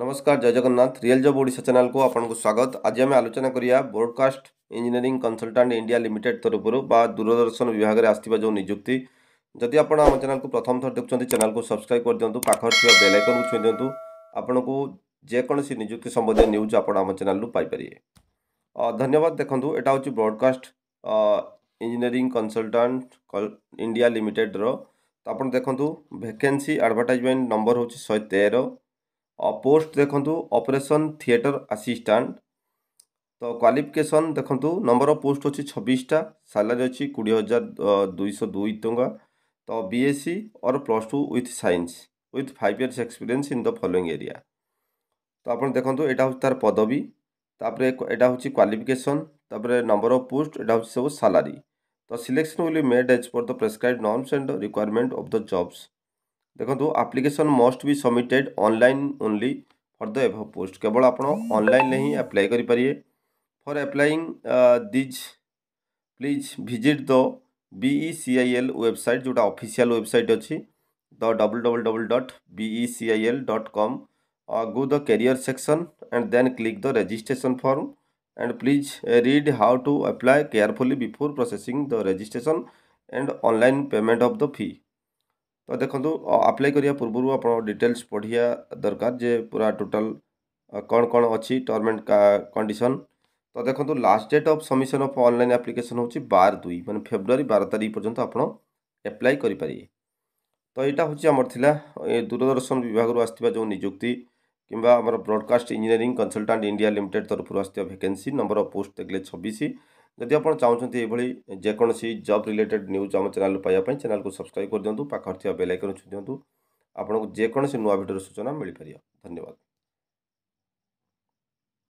ନମସ୍କାର ଜୟ Jagannath real job Odisha ଚ୍ୟାନେଲକୁ ଆପଣଙ୍କୁ ସ୍ୱାଗତ ଆଜି ଆମେ ଆଲୋଚନା କରିବା broadcast engineering consultant India limited ତରଫରୁ ବା ଦୂରଦର୍ଶନ ବିଭାଗରେ ଆସିଥିବା ଯେଉଁ ନିଯୁକ୍ତି ଯଦି ଆପଣ ଆମ ଚ୍ୟାନେଲକୁ ପ୍ରଥମ ଥର ଦେଖୁଛନ୍ତି ଚ୍ୟାନେଲକୁ ସବସ୍କ୍ରାଇବ୍ କରିଦିଅନ୍ତୁ ପାଖରେ ଥିବା ବେଲ୍ ଆଇକନ୍କୁ ଛୁଇଁ ଦିଅନ୍ତୁ ଆପଣଙ୍କୁ ଯେକୌଣସି ନିଯୁକ୍ତି ସମ୍ବନ୍ଧୀୟ ନ୍ୟୁଜ୍ ଆପଣ ଆମ ଚ୍ୟାନେଲରୁ ପାଇପାରିବେ ଧନ୍ୟବାଦ ଦେଖନ୍ତୁ ଏଇଟା ହେଉଛି ବ୍ରଡକାଷ୍ଟ ଇଞ୍ଜିନିୟରିଂ କନସଲଟାଣ୍ଟ ଇଣ୍ଡିଆ ଲିମିଟେଡ୍ର ଆପଣ ଦେଖନ୍ତୁ ଭେକେନ୍ସି ଆଡ଼ଭର୍ଟାଇଜମେଣ୍ଟ ନମ୍ବର ହେଉଛି ଶହେ ତେର ପୋଷ୍ଟ ଦେଖନ୍ତୁ ଅପରେସନ୍ ଥିଏଟର୍ ଆସିଷ୍ଟାଣ୍ଟ ତ କ୍ୱାଲିଫିକେସନ୍ ଦେଖନ୍ତୁ ନମ୍ବର ଅଫ୍ ପୋଷ୍ଟ ଅଛି ଛବିଶଟା ସାଲାରୀ ଅଛି କୋଡ଼ିଏ ହଜାର ଦୁଇଶହ ଦୁଇ ଟଙ୍କା ତ B S C or plus two with science with five years experience in the following area ତ ଆପଣ ଦେଖନ୍ତୁ ଏଇଟା ହେଉଛି ତା'ର ପଦବୀ ତାପରେ ଏଇଟା ହେଉଛି କ୍ୱାଲିଫିକେସନ୍ ତାପରେ ନମ୍ବର ଅଫ୍ ପୋଷ୍ଟ ଏଇଟା ହେଉଛି ସବୁ ସାଲାରୀ ତ selection will be made as per the prescribed norms and requirement of the jobs ଦେଖନ୍ତୁ application must be submitted online only for the above post କେବଳ ଆପଣ ଅନଲାଇନ୍ରେ ହିଁ ଆପ୍ଲାଏ କରିପାରିବେ for applying these please visit the BE CIL website ଯେଉଁଟା official website ଅଛି the W W W dot BE CIL dot com go the career section and then click the registration form and please read how to apply carefully before processing the registration and online payment of the fee ତ ଦେଖନ୍ତୁ apply କରିବା ପୂର୍ବରୁ ଆପଣ details ପଢ଼ିବା ଦରକାର ଯେ ପୁରା total କ'ଣ କ'ଣ ଅଛି ଟର୍ମ ଆଣ୍ଡ କଣ୍ଡିସନ୍ ତ ଦେଖନ୍ତୁ last date of submission of online application ହେଉଛି ବାର ଦୁଇ ମାନେ ଫେବୃଆରୀ ବାର ତାରିଖ ପର୍ଯ୍ୟନ୍ତ ଆପଣ ଆପ୍ଲାଏ କରିପାରିବେ ତ ଏଇଟା ହେଉଛି ଆମର ଥିଲା ଏ ଦୂରଦର୍ଶନ ବିଭାଗରୁ ଆସିଥିବା ଯେଉଁ ନିଯୁକ୍ତି କିମ୍ବା ଆମର broadcast engineering consultant India limited ତରଫରୁ ଆସିଥିବା ଭେକେନ୍ସି ନମ୍ବର ଅଫ୍ ପୋଷ୍ଟ ଦେଖିଲେ ଛବିଶ ଯଦି ଆପଣ ଚାହୁଁଛନ୍ତି ଏଭଳି ଯେକୌଣସି ଜବ୍ ରିଲେଟେଡ଼୍ ନ୍ୟୁଜ୍ ଆମ ଚ୍ୟାନେଲ୍ ପାଇବା ପାଇଁ ଚ୍ୟାନେଲ୍କୁ ସବସ୍କ୍ରାଇବ୍ କରିଦିଅନ୍ତୁ ପାଖରେ ଥିବା ବେଲ୍ ଆଇକନ୍ ଛୁଟି ଦିଅନ୍ତୁ ଆପଣଙ୍କୁ ଯେକୌଣସି ନୂଆ ଭିଡ଼ିଓର ସୂଚନା ମିଳିପାରିବ ଧନ୍ୟବାଦ